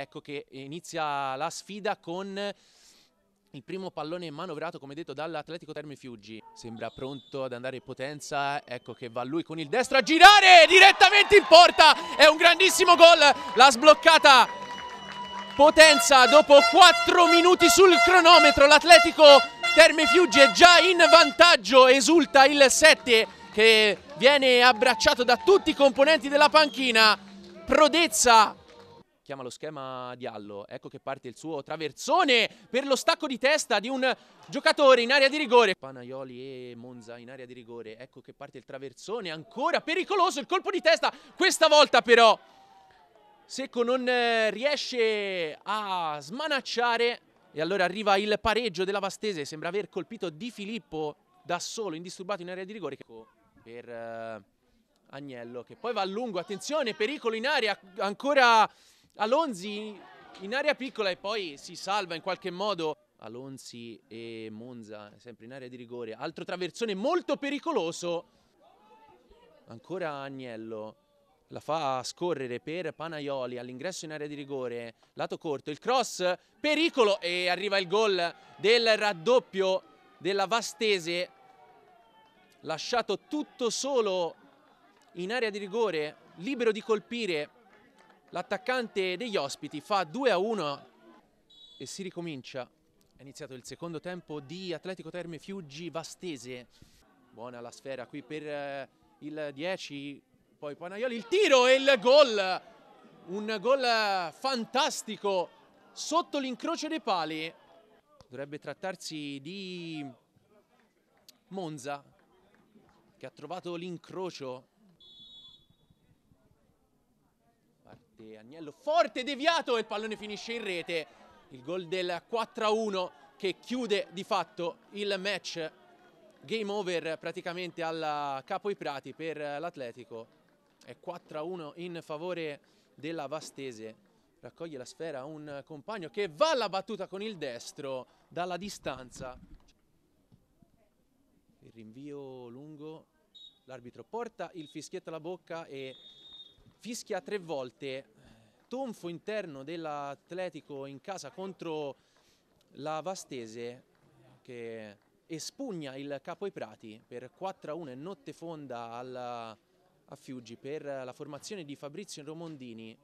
ecco che inizia la sfida con il primo pallone manovrato come detto dall'Atletico Terme Fiuggi sembra pronto ad andare in potenza ecco che va lui con il destro a girare direttamente in porta è un grandissimo gol la sbloccata potenza dopo 4 minuti sul cronometro l'Atletico Terme Fiuggi è già in vantaggio esulta il 7 che viene abbracciato da tutti i componenti della panchina prodezza chiama lo schema Diallo. Ecco che parte il suo traversone per lo stacco di testa di un giocatore in area di rigore. Panaioli e Monza in area di rigore. Ecco che parte il traversone ancora pericoloso il colpo di testa. Questa volta però Secco non eh, riesce a smanacciare e allora arriva il pareggio della Vastese. Sembra aver colpito Di Filippo da solo, indisturbato in area di rigore. Ecco, per eh, Agnello che poi va a lungo. Attenzione, pericolo in area ancora... Alonzi in area piccola e poi si salva in qualche modo. Alonzi e Monza sempre in area di rigore. Altro traversone molto pericoloso. Ancora Agnello. La fa scorrere per Panaioli all'ingresso in area di rigore. Lato corto, il cross, pericolo e arriva il gol del raddoppio della Vastese. Lasciato tutto solo in area di rigore, libero di colpire L'attaccante degli ospiti fa 2-1 a e si ricomincia. È iniziato il secondo tempo di Atletico Terme Fiuggi Vastese. Buona la sfera qui per eh, il 10, poi Panaioli, il tiro e il gol. Un gol fantastico sotto l'incrocio dei pali. Dovrebbe trattarsi di Monza che ha trovato l'incrocio Forte, Agnello forte, deviato e il pallone finisce in rete. Il gol del 4-1 che chiude di fatto il match. Game over praticamente al Capo i Prati per l'Atletico. È 4-1 in favore della Vastese. Raccoglie la sfera un compagno che va alla battuta con il destro dalla distanza. Il rinvio lungo, l'arbitro porta il fischietto alla bocca e fischia tre volte, tonfo interno dell'Atletico in casa contro la Vastese che espugna il capo ai Prati per 4-1 e notte fonda alla, a Fiuggi per la formazione di Fabrizio Romondini